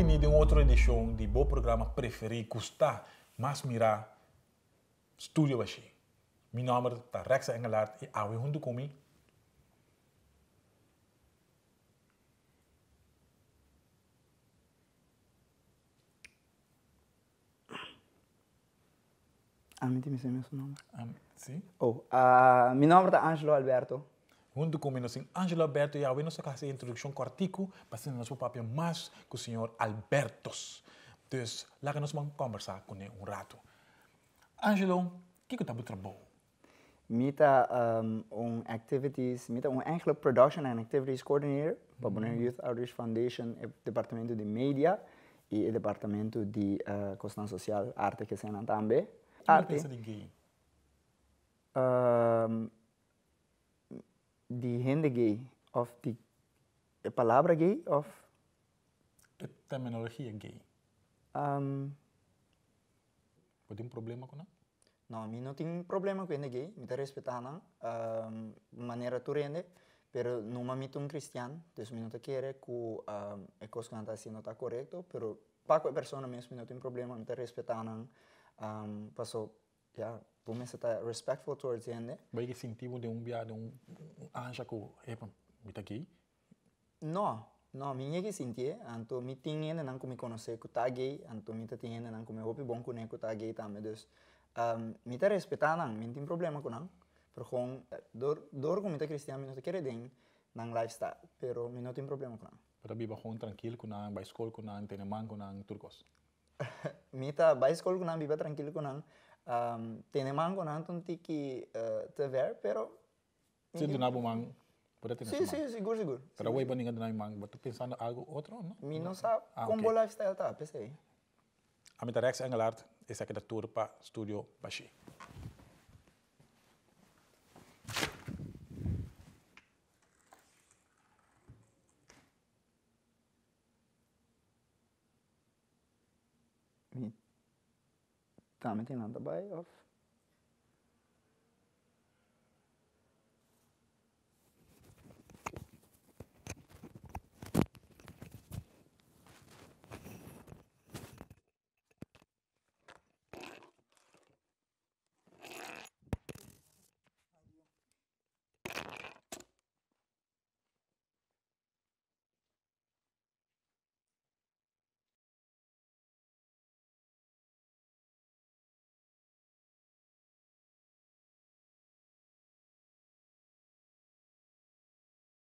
Bem-vindo a outra edição do Bom programa Preferir Custar, Mas Mirar, Estúdio Baxi. Meu nome é Rex Engelhardt e hoje junto comigo Ah, me disse mesmo o nome. Ah, sim. Oh, uh, ah, meu nome é Ângelo Alberto quando combina assim, Angelo Alberto e Yahweh, nós vamos fazer a introdução com o artigo, mas no nosso papel mais com o senhor Albertos. Então, lá que nós vamos conversar com ele um rato. Angelo, o que que está muito bom? Mita um, um activities, mita um eigenlijk production and activities coordinator mm -hmm. para Youth Outreach Foundation, o eh, departamento de media e o departamento de uh, questão social, arte que se também. Arte. Que pensa de gay? Um, die Hände gay, auf die eh, Palabra gay, auf de terminologia gay. Um, Pode problema com ela? Não, eu não tenho problema com ele gay, me tá respeitando, um, maneira turende, pero não me meto um cristiano, então eu não quero que um, a coisa que está assim não está correto, pero para qualquer pessoa mesmo não tem problema, me tá respeitando, um, passou ja, voor mensen te respectful towards hen. Né? Vai que sentiu de um dia de um anja com, epa, me tá gay? Não, não, minha que senti, anto me tinha não como me conhecer que tá gay, anto me tinha não como me roupa bom com que tá gay também, dus um, me tá respeitar não, me tem problema com não, por com dor dor como me tá cristã, me não te querer den, não lifestyle, pero me não tem problema com não. Para mim, bajou tranquilo com não, vai escola com não, tem mãe com não, turcos. tá vai escola com não, viva tranquilo com não um, tinemango na anton tiki uh, ver, pero... Sí, de nabo mango. Pode ter Sim, sim, seguro, seguro. Para o ninguém não mango, mas tu pensando algo outro, não? Mi não sabe ah, como okay. lifestyle tá, pensei. A minha rex engelaard is aqui da turpa, para studio Bashi. mm damit mit jemandem dabei auf